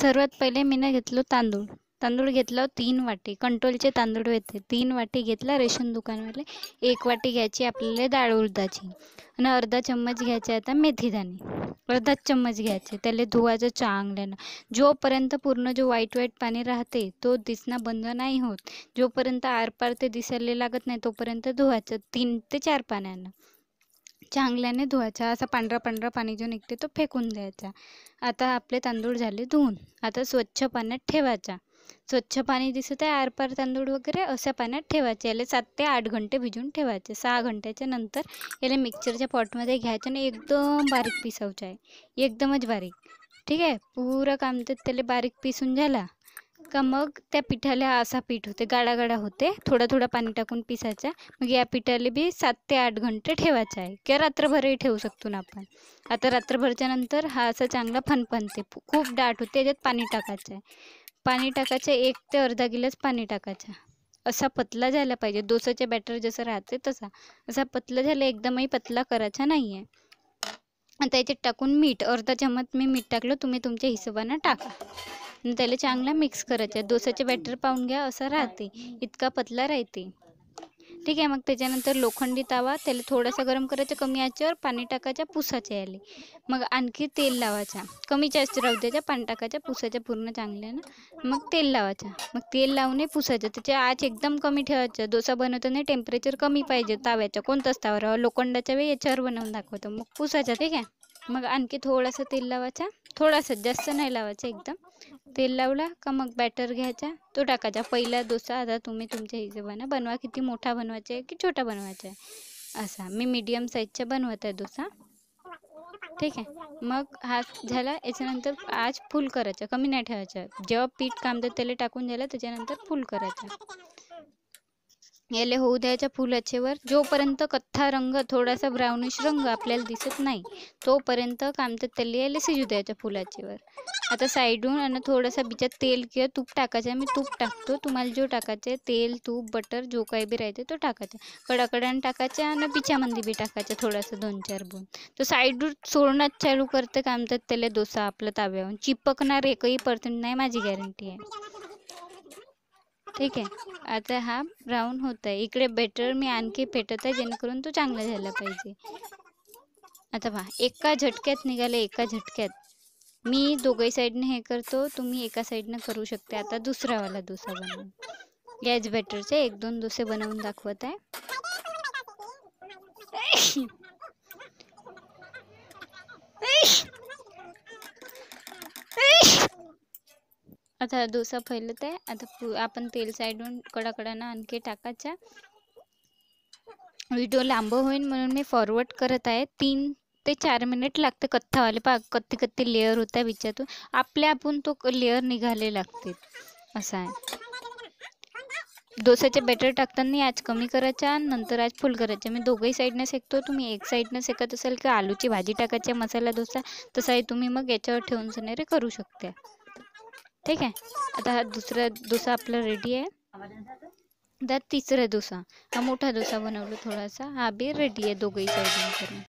सर्वात पहिले मी ना घेतलो तांदूळ तांदूळ घेतला तीन वाटी कंट्रोलचे तांदूळ होते तीन वाटी घेतला रेशन दुकानवाले एक वाटी घ्यायची आपल्याला डाळ उलदाची आणि अर्धा चम्मच घ्यायचा आता मेथीदाणे अर्धा चम्मच घ्यायचे त्याला धुवायचं चांगल्यानं जोपर्यंत पूर्ण जो वाईट वाईट पाणी राहते तो दिसणं बंद नाही होत जोपर्यंत आरपार ते दिसायला लागत नाही तोपर्यंत धुवायचं तीन ते चार पाण्यानं चांगल्याने धुवायचा असा पांढरा पांढरा पाणी जो निघते तो फेकून द्यायचा आता आपले तांदूळ झाले धुवून आता स्वच्छ पाण्यात ठेवायचा स्वच्छ पाणी दिसत आहे आरपार तांदूळ वगैरे अशा पाण्यात ठेवायचे याला सात ते आठ घंटे भिजून ठेवायचे सहा घंट्याच्या नंतर याला मिक्सरच्या पॉटमध्ये घ्यायचं आणि एकदम बारीक पिसवचं आहे एकदमच बारीक ठीक आहे पुरं काम तर त्याला बारीक पिसून झाला का मग त्या पिठाला असा पीठ होते गाडा गाडा होते थोडा थोडा पाणी टाकून पिसायचा मग या पिठाला बी सात ते आठ घंटे ठेवायचं आहे किंवा रात्रभरही ठेवू शकतो ना आपण आता रात्रभरच्या नंतर हा असा चांगला फनफनते खूप डाट होते त्याच्यात पाणी टाकायचं आहे पाणी टाकायचं एक ते अर्धा गिलास पाणी टाकायचं असा पतला झाला पाहिजे डोसाचे बॅटर जसं राहते तसा असा पतला झाला एकदमही पतला करायचा नाही आहे आता याच्यात टाकून मीठ अर्धा चमच मी मीठ टाकलं तुम्ही तुमच्या हिशोबानं टाका आणि त्याला चांगला मिक्स करायचं डोसाचे बॅटर पाहून घ्या असं राहते इतका पतला राहते ठीक आहे मग त्याच्यानंतर लोखंडी तावा त्याला थोडासा गरम करायचं कमी आचेवर पाणी टाकायच्या पुसाच्या याले मग आणखी तेल लावायचा कमी जास्त राहू द्यायचा पाणी टाकायच्या पुसाच्या पूर्ण चांगल्या ना मग तेल लावायचा मग तेल लावून पुसायचं त्याच्या आच एकदम कमी ठेवायचं डोसा बनवताना टेम्परेचर कमी पाहिजे ताव्याच्या कोणताच तावा राहा लोखंडाच्या वेळी याच्यावर बनवून दाखवतो मग पुसायचा ठीक आहे मग आणखी थोडासा तेल लावायचा थोडासा जास्त नाही लावायचा एकदम तेल लावला का मग बॅटर घ्यायचा तो टाकायचा पहिला डोसा आता तुम्ही तुमच्या हिशोबानं बनवा किती मोठा बनवायचा आहे की छोटा बनवायचा आहे असा मी मीडियम साईजचा बनवत आहे डोसा ठीक आहे मग हा झाला याच्यानंतर आज फुल करायचा कमी नाही ठेवायचा जेव्हा पीठ कामदं त्याला टाकून झालं त्याच्यानंतर फुल करायचा याले होऊ द्यायच्या फुलाचेवर जोपर्यंत कथ्था रंग थोडासा ब्राउनिश रंग आपल्याला दिसत नाही तोपर्यंत कामतात त्याला याले शिजू द्यायच्या फुलाचेवर आता साईडून आणि थोडंसं बिचात तेल किंवा तूप टाकायचं आहे मी तूप टाकतो तुम्हाला जो टाकायचं आहे तेल तूप बटर जो काही बी राहते तो टाकायचा कडाकडाने टाकायचा आणि बिच्यामध्ये बी टाकायचं थोडंसं दोन चार बोन तर साईडून सोडणंच चालू करते काय म्हणतात त्याला डोसा आपलं ताव्यावर चिपकणार एकही पर्सेंट नाही माझी गॅरंटी आहे ठीक आहे आता हा राऊंड होत आहे इकडे बेटर मी आणखी फेटत आहे जेणेकरून तो चांगला झाला पाहिजे आता पहा एका झटक्यात निघाले एका झटक्यात मी दोघही साईडने हे करतो तुम्ही एका साईडनं करू शकते आता दुसरावाला डोसा बनवून गॅस बॅटरचे एक दोन दोसे बनवून दाखवत आहे आता डोसा फैलत आहे आता आपण तेल साईडून कडाकडानं आणखी टाकायचा व्हिडिओ लांब होईल म्हणून मी फॉरवर्ड करत आहे तीन ते चार मिनिट लागते कथ्थावाले पा कथ्थे कथ्थे लेअर होता बिचातून आपल्या आपण तो लेअर निघाले लागते असा आहे डोसाचे बॅटर टाकताना आज कमी करायच्या नंतर आज फुल करायच्या मी दोघंही साईडनं सेकतो तुम्ही एक साईडनं सेकत असाल की आलूची भाजी टाकायची मसाला डोसा तसाही तुम्ही मग याच्यावर ठेवून सणारे करू शकता ठीक आहे आता हा दुसरा डोसा आपला रेडी आहे आता तिसरा डोसा हा मोठा डोसा बनवला थोडासा हा बी रेडी आहे दोघंही साईडनं